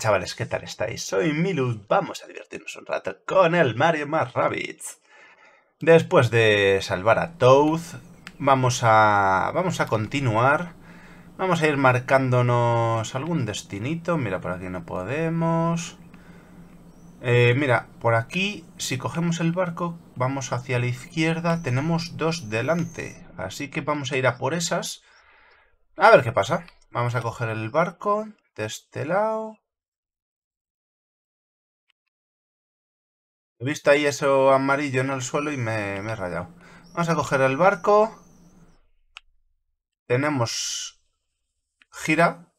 Chavales, ¿qué tal estáis? Soy Milud, vamos a divertirnos un rato con el Mario más Rabbids. Después de salvar a Toad, vamos a, vamos a continuar. Vamos a ir marcándonos algún destinito. Mira, por aquí no podemos. Eh, mira, por aquí, si cogemos el barco, vamos hacia la izquierda, tenemos dos delante. Así que vamos a ir a por esas. A ver qué pasa. Vamos a coger el barco de este lado. He visto ahí eso amarillo en el suelo y me, he rayado. Vamos a coger el barco. Tenemos... Gira.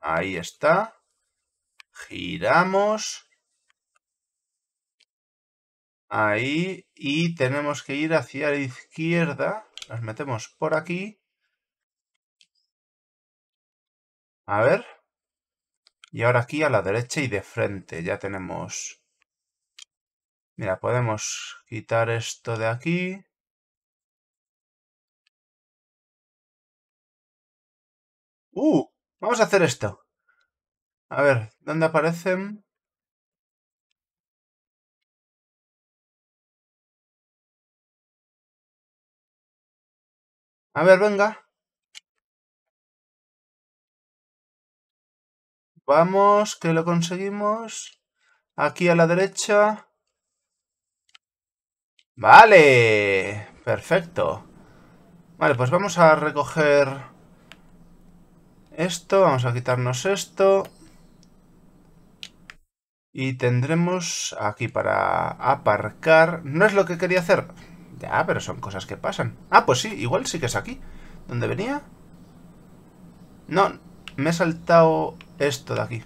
Ahí está. Giramos. Ahí. Y tenemos que ir hacia la izquierda. Nos metemos por aquí. A ver. Y ahora aquí a la derecha y de frente. Ya tenemos Mira, podemos quitar esto de aquí. ¡Uh! Vamos a hacer esto. A ver, ¿dónde aparecen? A ver, venga. Vamos, que lo conseguimos. Aquí a la derecha. Vale, perfecto. Vale, pues vamos a recoger esto, vamos a quitarnos esto. Y tendremos aquí para aparcar. No es lo que quería hacer. Ya, pero son cosas que pasan. Ah, pues sí, igual sí que es aquí. ¿Dónde venía? No, me he saltado esto de aquí.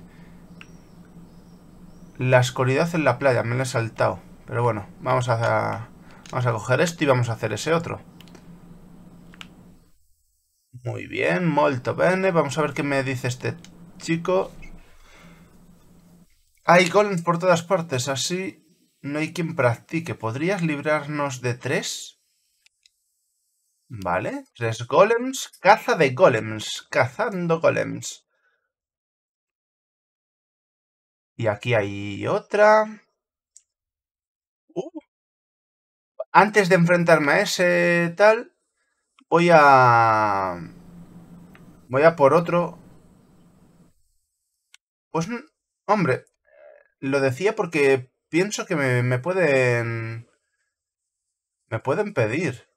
La oscuridad en la playa, me la he saltado. Pero bueno, vamos a Vamos a coger esto y vamos a hacer ese otro. Muy bien, molto bene. Vamos a ver qué me dice este chico. Hay golems por todas partes, así no hay quien practique. ¿Podrías librarnos de tres? Vale, tres golems. Caza de golems. Cazando golems. Y aquí hay otra. antes de enfrentarme a ese tal, voy a... Voy a por otro. Pues, hombre, lo decía porque pienso que me, pueden... Me pueden pedir.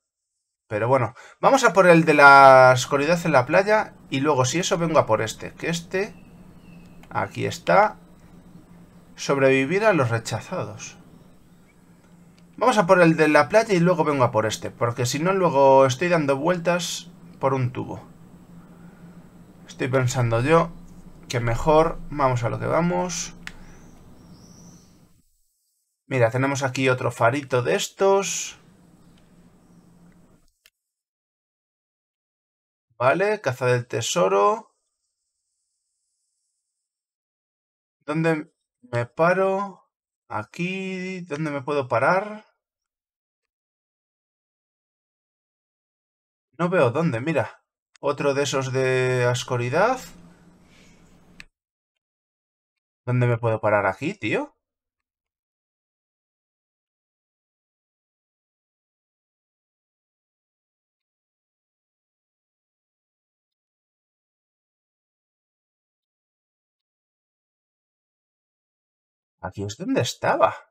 Pero bueno, vamos a por el de la oscuridad en la playa y luego si eso vengo a por este, que este... Aquí está. Sobrevivir a los rechazados. Vamos a por el de la playa y luego vengo a por este, porque si no luego estoy dando vueltas por un tubo. Estoy pensando yo que mejor vamos a lo que vamos. Mira, tenemos aquí otro farito de estos. Vale, caza del tesoro. ¿Dónde me paro? Aquí, ¿dónde me puedo parar? No veo dónde, mira. Otro de esos de ascoridad. ¿Dónde me puedo parar aquí, tío? Aquí es donde estaba.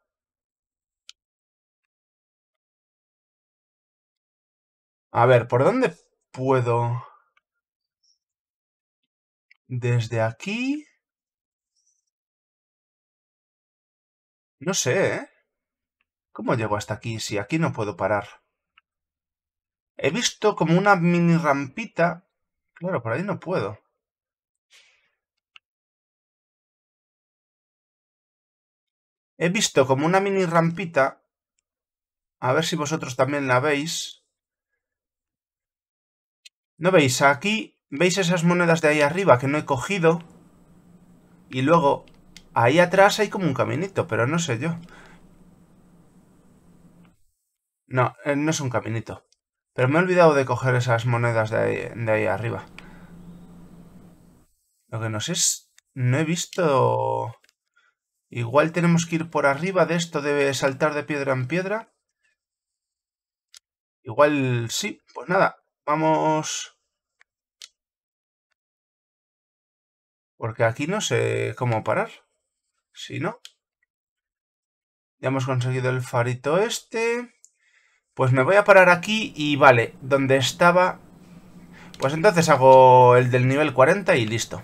A ver, ¿por dónde puedo? Desde aquí... No sé, ¿eh? ¿Cómo llego hasta aquí si aquí no puedo parar? He visto como una mini rampita. Claro, por ahí no puedo. He visto como una mini rampita. A ver si vosotros también la veis. ¿No veis? Aquí, ¿veis esas monedas de ahí arriba que no he cogido? Y luego, ahí atrás hay como un caminito, pero no sé yo. No, eh, no es un caminito. Pero me he olvidado de coger esas monedas de ahí, de ahí arriba. Lo que no sé es... No he visto... Igual tenemos que ir por arriba de esto debe saltar de piedra en piedra. Igual sí. Pues nada, Vamos. Porque aquí no sé cómo parar. Si no. Ya hemos conseguido el farito este. Pues me voy a parar aquí y vale, donde estaba... Pues entonces hago el del nivel 40 y listo.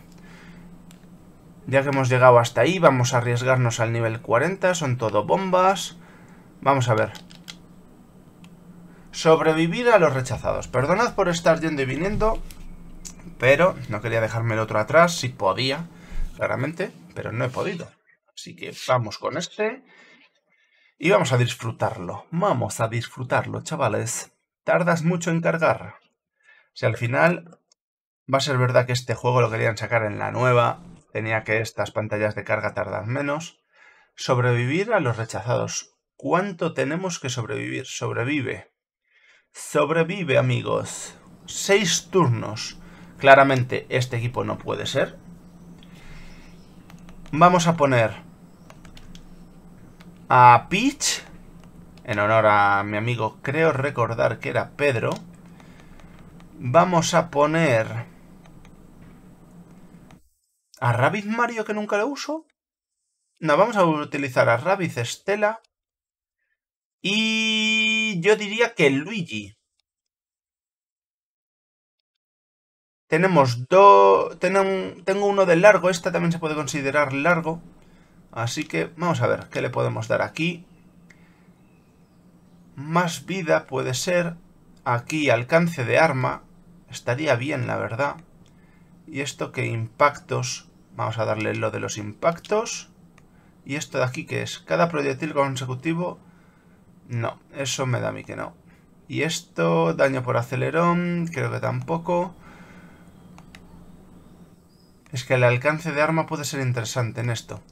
Ya que hemos llegado hasta ahí, vamos a arriesgarnos al nivel 40. Son todo bombas. Vamos a ver. Sobrevivir a los rechazados. Perdonad por estar yendo y viniendo, pero no quería dejarme el otro atrás, si podía, claramente, pero no he podido. Así que vamos con este y vamos a disfrutarlo. Vamos a disfrutarlo, chavales. Tardas mucho en cargar. Si al final va a ser verdad que este juego lo querían sacar en la nueva, tenía que estas pantallas de carga tardan menos. Sobrevivir a los rechazados. ¿Cuánto tenemos que sobrevivir? Sobrevive. Sobrevive, amigos. Seis turnos. Claramente, este equipo no puede ser. Vamos a poner a Peach, en honor a mi amigo, creo recordar que era Pedro. Vamos a poner a Rabbit Mario, que nunca lo uso. No, vamos a utilizar a Rabbit Estela. Y yo diría que Luigi. Tenemos dos... Tengo uno de largo, Este también se puede considerar largo. Así que vamos a ver qué le podemos dar aquí. Más vida puede ser. Aquí alcance de arma. Estaría bien, la verdad. Y esto que impactos. Vamos a darle lo de los impactos. Y esto de aquí que es cada proyectil consecutivo no, eso me da a mí que no. Y esto, daño por acelerón, creo que tampoco. Es que el alcance de arma puede ser interesante en esto.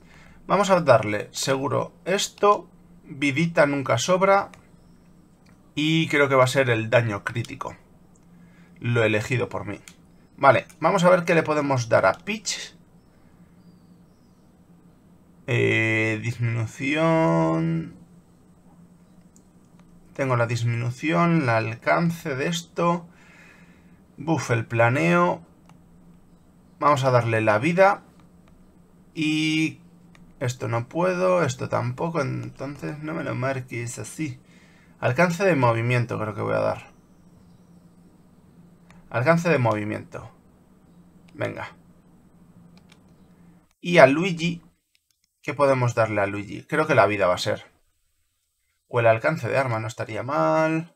Vamos a darle, seguro, esto. Vidita nunca sobra. Y creo que va a ser el daño crítico. Lo elegido por mí. Vale, vamos a ver qué le podemos dar a Peach. Eh, disminución... Tengo la disminución, el alcance de esto. Buff, el planeo. Vamos a darle la vida. Y esto no puedo, esto tampoco, entonces no me lo marques así. Alcance de movimiento creo que voy a dar. Alcance de movimiento. Venga. Y a Luigi, ¿qué podemos darle a Luigi? Creo que la vida va a ser. O el alcance de arma no estaría mal.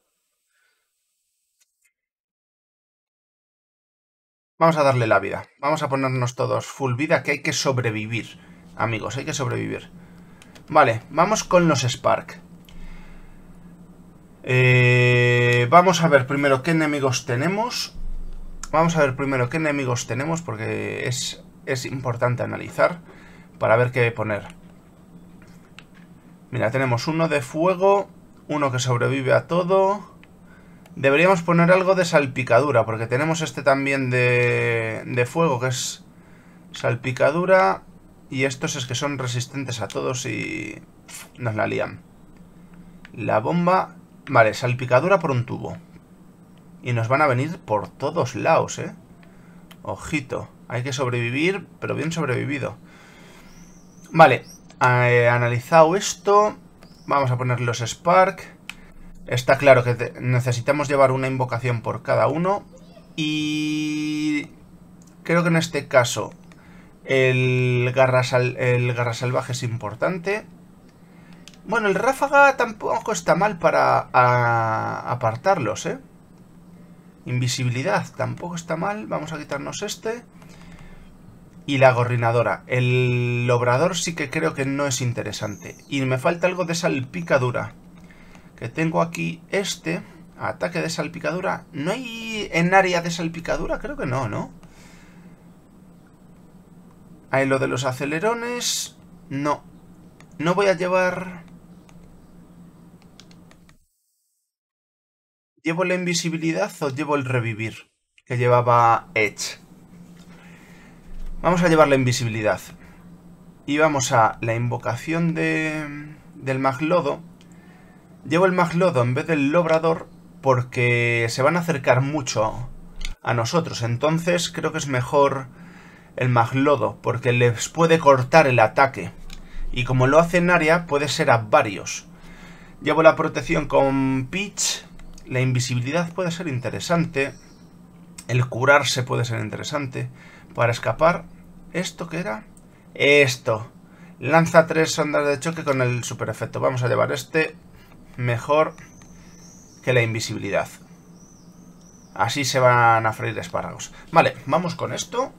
Vamos a darle la vida. Vamos a ponernos todos full vida, que hay que sobrevivir. Amigos, hay que sobrevivir. Vale, vamos con los Spark. Eh, vamos a ver primero qué enemigos tenemos. Vamos a ver primero qué enemigos tenemos, porque es, es importante analizar para ver qué poner. Mira, tenemos uno de fuego, uno que sobrevive a todo. Deberíamos poner algo de salpicadura, porque tenemos este también de, de fuego, que es salpicadura. Y estos es que son resistentes a todos y nos la lían. La bomba... Vale, salpicadura por un tubo. Y nos van a venir por todos lados, ¿eh? Ojito. Hay que sobrevivir, pero bien sobrevivido. Vale, eh, analizado esto. Vamos a poner los Spark. Está claro que necesitamos llevar una invocación por cada uno. Y creo que en este caso el garra, el garra salvaje es importante. Bueno, el ráfaga tampoco está mal para apartarlos, ¿eh? Invisibilidad tampoco está mal. Vamos a quitarnos este y la gorrinadora. El obrador sí que creo que no es interesante. Y me falta algo de salpicadura. Que tengo aquí este. Ataque de salpicadura. ¿No hay en área de salpicadura? Creo que no, ¿no? Ahí lo de los acelerones. No. No voy a llevar... ¿Llevo la invisibilidad o llevo el revivir? Que llevaba Edge. Vamos a llevar la invisibilidad. Y vamos a la invocación de, del maglodo. Llevo el maglodo en vez del lobrador porque se van a acercar mucho a nosotros. Entonces creo que es mejor el maglodo porque les puede cortar el ataque. Y como lo hace en área, puede ser a varios. Llevo la protección con pitch. La invisibilidad puede ser interesante. El curarse puede ser interesante. Para escapar, ¿Esto qué era? Esto. Lanza tres ondas de choque con el super efecto. Vamos a llevar este mejor que la invisibilidad. Así se van a freír espárragos. Vale, vamos con esto.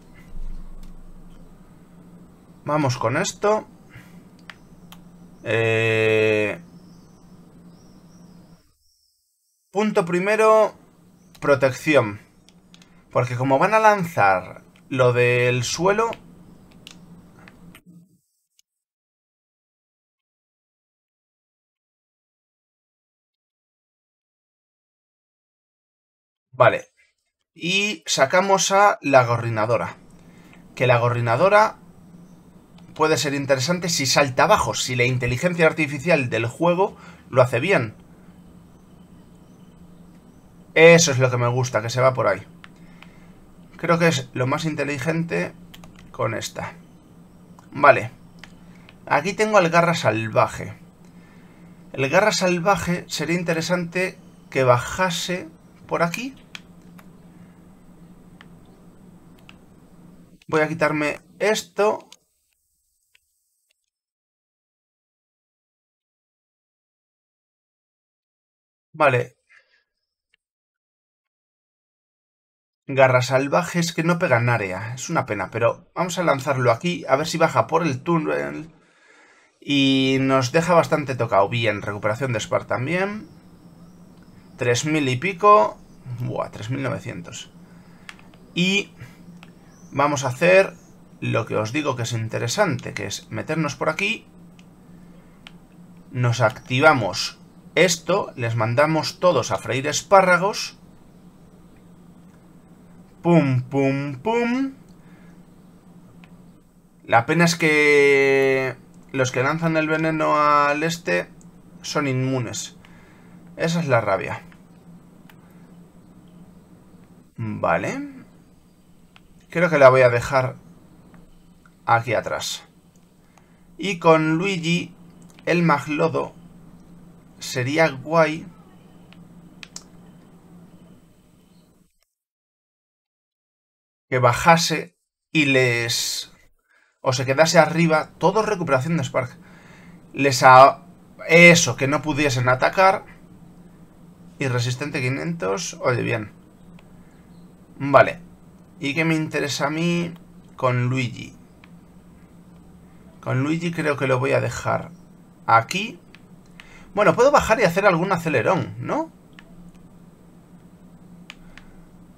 Vamos con esto. Eh, punto primero, protección. Porque como van a lanzar lo del suelo, Vale. Y sacamos a la gorrinadora. Que la gorrinadora puede ser interesante si salta abajo, si la inteligencia artificial del juego lo hace bien. Eso es lo que me gusta, que se va por ahí. Creo que es lo más inteligente con esta. Vale. Aquí tengo al garra salvaje. El garra salvaje sería interesante que bajase por aquí Voy a quitarme esto. Vale. Garras salvajes que no pegan área. Es una pena, pero vamos a lanzarlo aquí. A ver si baja por el túnel. Y nos deja bastante tocado. Bien, recuperación de Spark también. 3.000 y pico. Buah, 3.900. Y Vamos a hacer lo que os digo que es interesante, que es meternos por aquí. Nos activamos esto, les mandamos todos a freír espárragos. Pum, pum, pum. La pena es que los que lanzan el veneno al este son inmunes. Esa es la rabia. Vale. Creo que la voy a dejar aquí atrás. Y con Luigi, el Maglodo, sería guay... que bajase y les... o se quedase arriba, todo recuperación de Spark. Les a... eso, que no pudiesen atacar. Y resistente 500, oye, bien. Vale, ¿Y qué me interesa a mí con Luigi? Con Luigi creo que lo voy a dejar aquí. Bueno, puedo bajar y hacer algún acelerón, ¿no?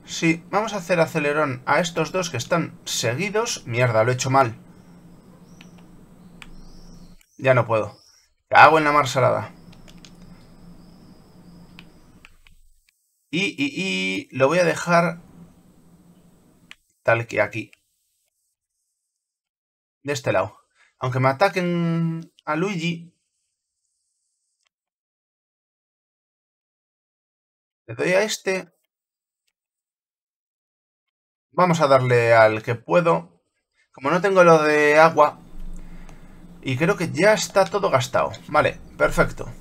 Sí, vamos a hacer acelerón a estos dos que están seguidos. Mierda, lo he hecho mal. Ya no puedo. Cago en la mar salada. Y, y, y lo voy a dejar al que aquí. De este lado. Aunque me ataquen a Luigi. Le doy a este. Vamos a darle al que puedo. Como no tengo lo de agua. Y creo que ya está todo gastado. Vale, perfecto.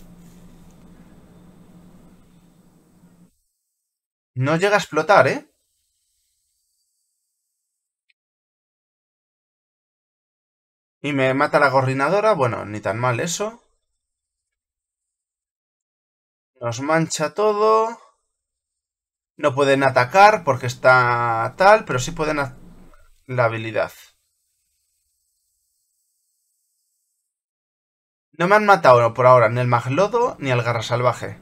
No llega a explotar, ¿eh? Y me mata la gorrinadora. Bueno, ni tan mal eso. Nos mancha todo. No pueden atacar porque está tal, pero sí pueden la habilidad. No me han matado por ahora ni el maglodo ni el garra salvaje.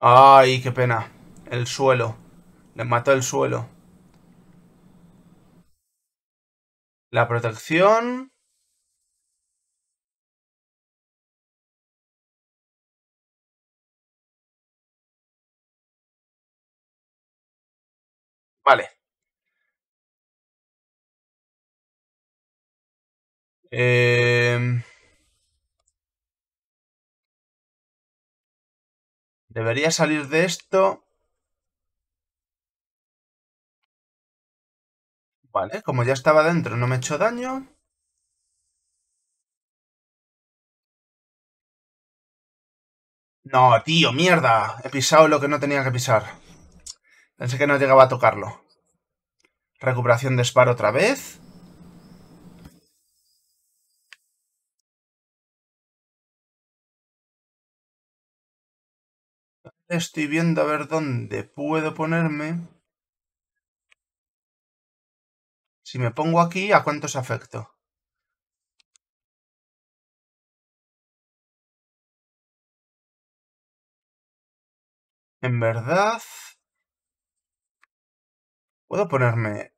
Ay, qué pena. El suelo. Le mató el suelo. La protección... Vale. Eh... Debería salir de esto. Vale, eh, como ya estaba dentro no me he hecho daño. No, tío, mierda. He pisado lo que no tenía que pisar. Pensé que no llegaba a tocarlo. Recuperación de Spar otra vez. Estoy viendo a ver dónde puedo ponerme. Si me pongo aquí, ¿a cuántos afecto? En verdad... Puedo ponerme...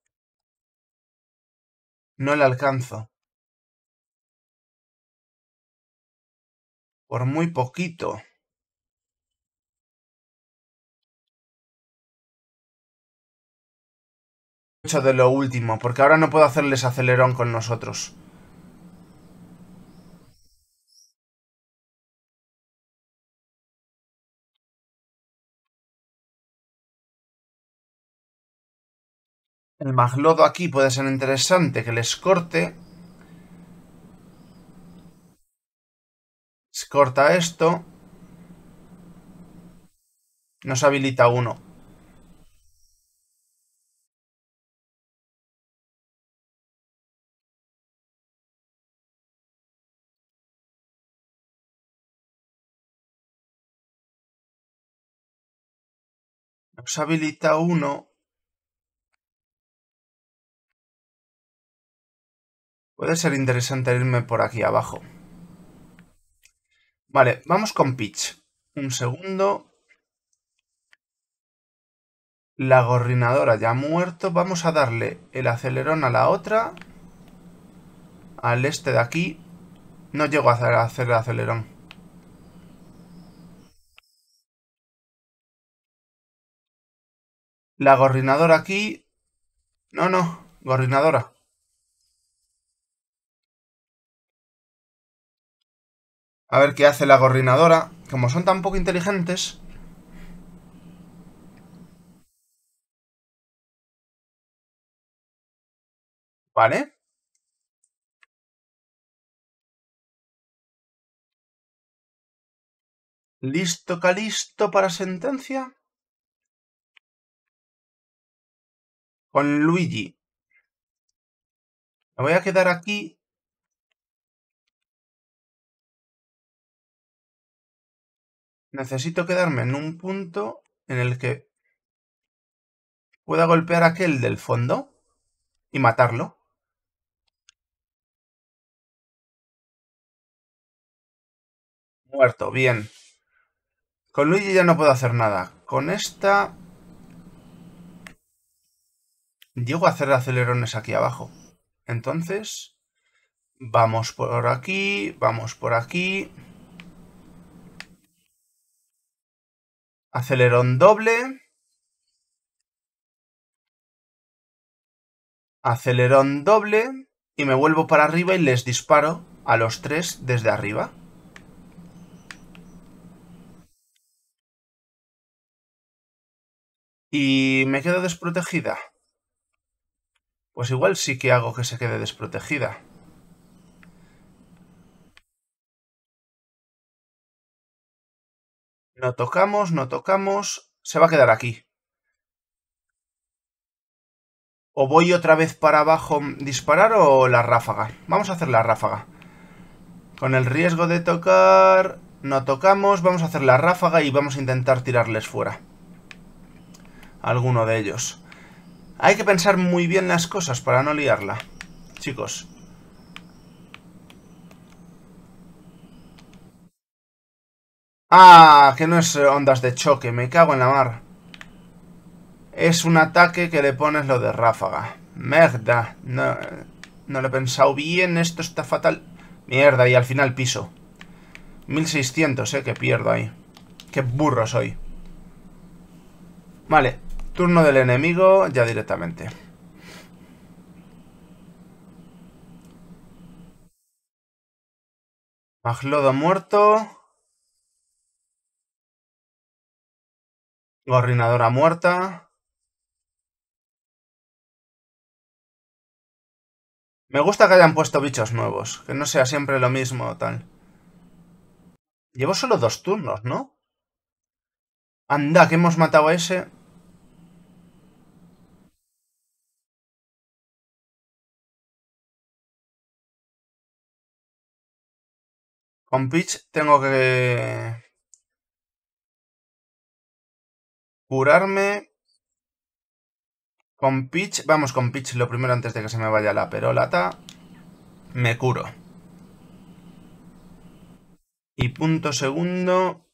No le alcanzo. Por muy poquito. de lo último, porque ahora no puedo hacerles acelerón con nosotros. El maglodo aquí puede ser interesante que les corte. Les corta esto. Nos habilita uno. Se habilita uno. Puede ser interesante irme por aquí abajo. Vale, vamos con Pitch. Un segundo. La gorrinadora ya ha muerto. Vamos a darle el acelerón a la otra. Al este de aquí. No llego a hacer el acelerón. La gorrinadora aquí. No, no, gorrinadora. A ver qué hace la gorrinadora. Como son tan poco inteligentes. Vale. ¿Listo, Calisto, para sentencia? con Luigi. Me voy a quedar aquí. Necesito quedarme en un punto en el que pueda golpear aquel del fondo y matarlo. Muerto, bien. Con Luigi ya no puedo hacer nada. Con esta llego a hacer acelerones aquí abajo. Entonces, vamos por aquí, vamos por aquí. Acelerón doble. Acelerón doble. Y me vuelvo para arriba y les disparo a los tres desde arriba. Y me quedo desprotegida. Pues igual sí que hago que se quede desprotegida. No tocamos, no tocamos. Se va a quedar aquí. O voy otra vez para abajo disparar o la ráfaga. Vamos a hacer la ráfaga. Con el riesgo de tocar... No tocamos, vamos a hacer la ráfaga y vamos a intentar tirarles fuera. Alguno de ellos. Hay que pensar muy bien las cosas para no liarla. Chicos. Ah, que no es eh, ondas de choque. Me cago en la mar. Es un ataque que le pones lo de ráfaga. Merda. No, no lo he pensado bien. Esto está fatal. Mierda, y al final piso. 1600, eh, que pierdo ahí. Qué burro soy. Vale, Turno del enemigo ya directamente. Maglodo muerto. Gorrinadora muerta. Me gusta que hayan puesto bichos nuevos. Que no sea siempre lo mismo tal. Llevo solo dos turnos, ¿no? Anda, que hemos matado a ese. Con Pitch tengo que... Curarme. Con Pitch, Vamos con Pitch lo primero antes de que se me vaya la perolata. Me curo. Y punto segundo.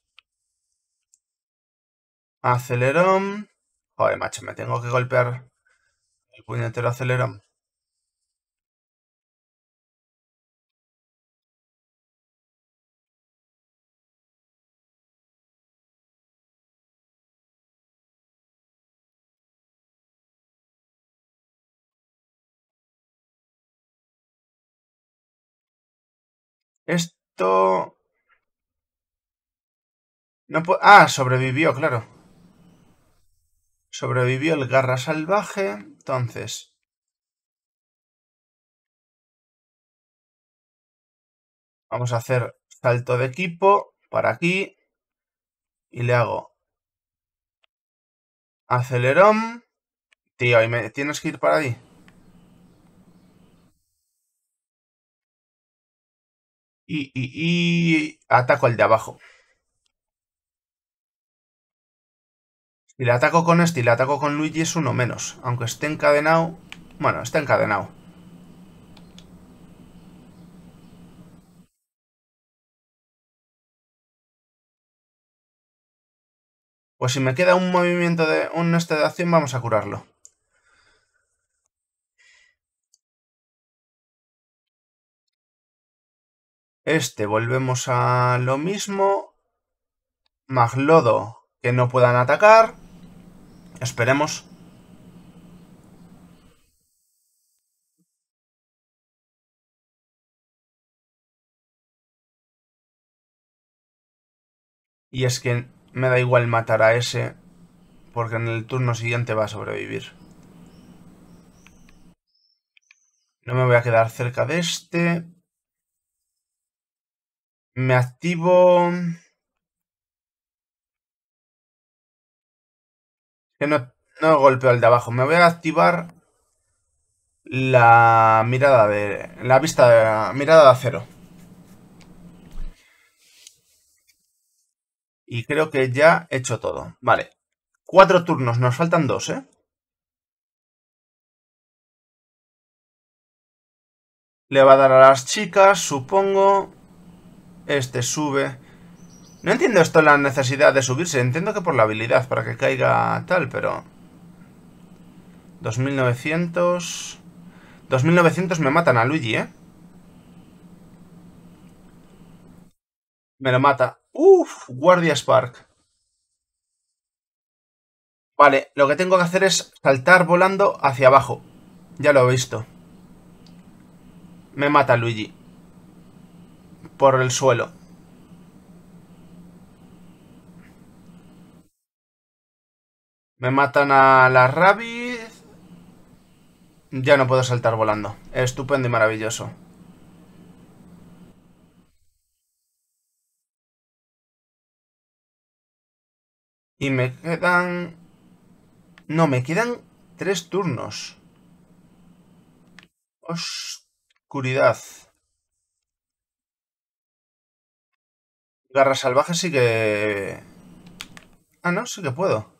Acelerón. Joder, macho, me tengo que golpear el puñetero acelerón. Esto... No Ah, sobrevivió, claro. Sobrevivió el garra salvaje, entonces... Vamos a hacer salto de equipo para aquí. Y le hago acelerón. Tío, y me tienes que ir para ahí. y, ataco al de abajo. Y le ataco con este y le ataco con Luigi es uno menos. Aunque esté encadenado... Bueno, está encadenado. Pues si me queda un movimiento de un este de acción, vamos a curarlo. Este, volvemos a lo mismo. Maglodo, que no puedan atacar. Esperemos. Y es que me da igual matar a ese, porque en el turno siguiente va a sobrevivir. No me voy a quedar cerca de este, me activo... Que no, no golpeo el de abajo. Me voy a activar la mirada de... La vista de... mirada de acero. Y creo que ya he hecho todo. Vale. Cuatro turnos. Nos faltan dos, ¿eh? Le va a dar a las chicas, supongo. Este sube. No entiendo esto la necesidad de subirse. Entiendo que por la habilidad, para que caiga tal, pero... 2900... 2900 me matan a Luigi, ¿eh? Me lo mata. ¡Uf! Guardia Spark. Vale, lo que tengo que hacer es saltar volando hacia abajo. Ya lo he visto. Me mata Luigi por el suelo. Me matan a la Rabbit. Ya no puedo saltar volando. Estupendo y maravilloso. Y me quedan... No, me quedan tres turnos. Oscuridad. Garra salvaje sí que... Ah, no, sí que puedo.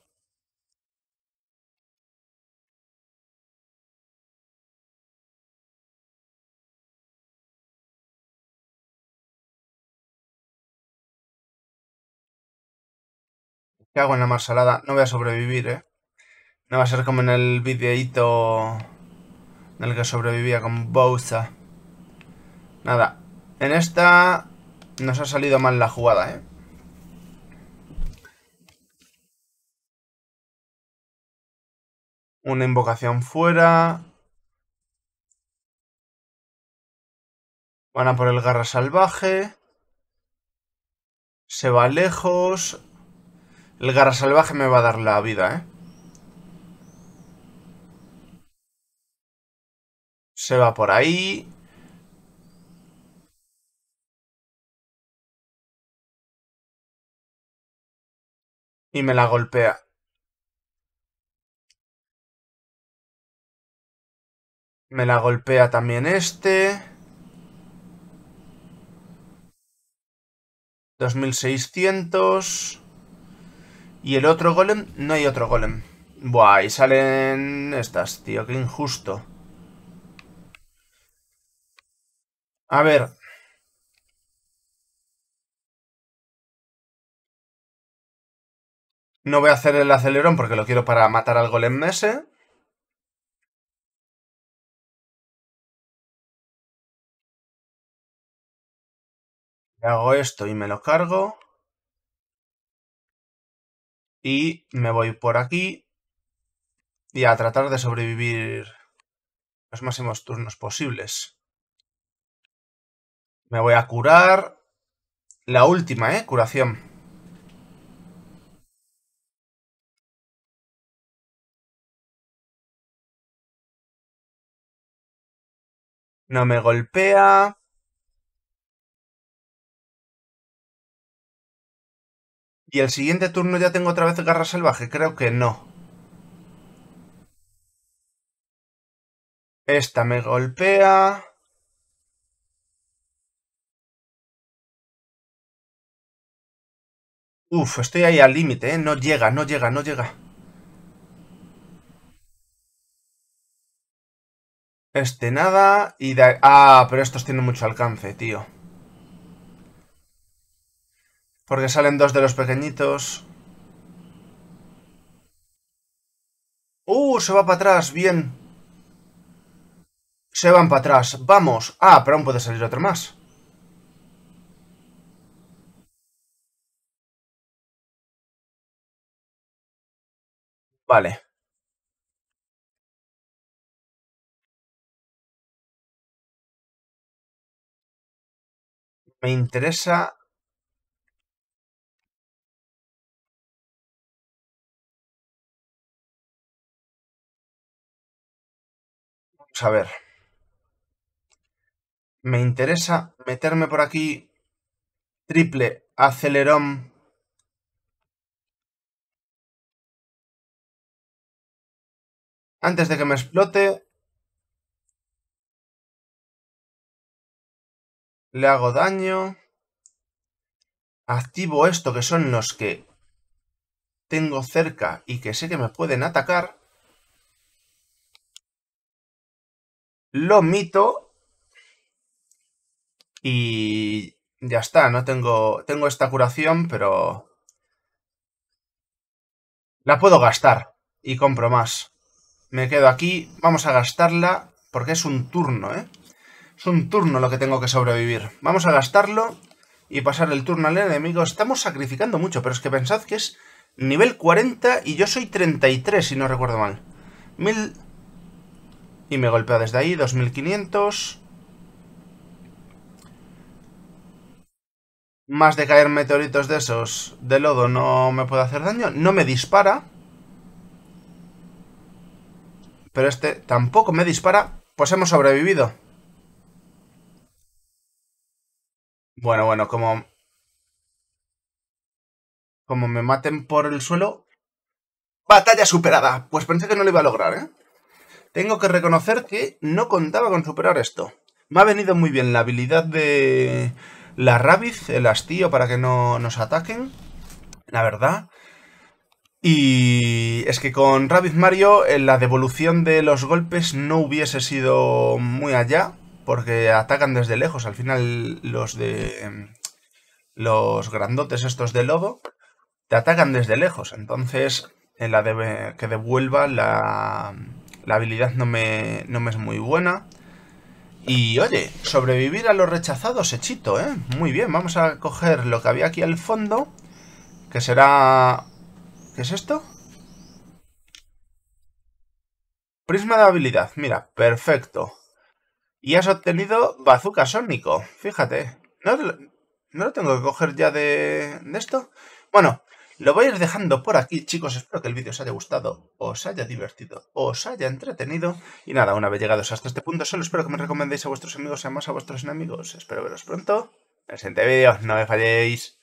¿Qué hago en la mar No voy a sobrevivir, ¿eh? No va a ser como en el videíto en el que sobrevivía con Bowser. Nada. En esta nos ha salido mal la jugada, ¿eh? Una invocación fuera. Van a por el garra salvaje. Se va lejos. El garra salvaje me va a dar la vida, ¿eh? Se va por ahí. y me la golpea. Me la golpea también este. 2600. Y el otro golem, no hay otro golem. Buah, ahí salen estas, tío, qué injusto. A ver, No voy a hacer el acelerón porque lo quiero para matar al golem Mese. Hago esto y me lo cargo. Y me voy por aquí. Y a tratar de sobrevivir los máximos turnos posibles. Me voy a curar. La última, ¿eh? Curación. No me golpea. ¿Y el siguiente turno ya tengo otra vez garra salvaje? Creo que no. Esta me golpea. Uf, estoy ahí al límite, ¿eh? No llega, no llega, no llega. Este nada y... Ah, pero estos tienen mucho alcance, tío. Porque salen dos de los pequeñitos. ¡Uh! Se va para atrás, bien. Se van para atrás. ¡Vamos! Ah, pero aún puede salir otro más. Vale. Me interesa a ver. Me interesa meterme por aquí. Triple acelerón. Antes de que me explote. Le hago daño. Activo esto, que son los que tengo cerca y que sé que me pueden atacar. Lo mito. Y ya está, no tengo... Tengo esta curación, pero... La puedo gastar y compro más. Me quedo aquí, vamos a gastarla porque es un turno, ¿eh? Es un turno lo que tengo que sobrevivir. Vamos a gastarlo y pasar el turno al enemigo. Estamos sacrificando mucho, pero es que pensad que es nivel 40 y yo soy 33, si no recuerdo mal. Mil... Y me golpea desde ahí, 2500... Más de caer meteoritos de esos de lodo no me puede hacer daño. No me dispara. Pero este tampoco me dispara. Pues hemos sobrevivido. Bueno, bueno, como... Como me maten por el suelo... Batalla superada. Pues pensé que no lo iba a lograr, ¿eh? Tengo que reconocer que no contaba con superar esto. Me ha venido muy bien la habilidad de la rabiz, el hastío para que no nos ataquen. La verdad. Y es que con Rabbit Mario la devolución de los golpes no hubiese sido muy allá porque atacan desde lejos. Al final los de em, los grandotes estos de lobo te atacan desde lejos. Entonces en la que devuelva la, la habilidad no me, no me es muy buena. Y oye, sobrevivir a los rechazados, hechito, ¿eh? Muy bien, vamos a coger lo que había aquí al fondo, que será... ¿Qué es esto? Prisma de habilidad, mira, perfecto. Y has obtenido bazooka sónico. Fíjate. ¿No, lo tengo que coger ya de, esto? Bueno, lo voy a ir dejando por aquí, chicos. Espero que el vídeo os haya gustado, os haya divertido, os haya entretenido. Y nada, una vez llegados hasta este punto, solo espero que me recomendéis a vuestros amigos y más a vuestros enemigos. Espero veros pronto en el siguiente vídeo. No me falléis.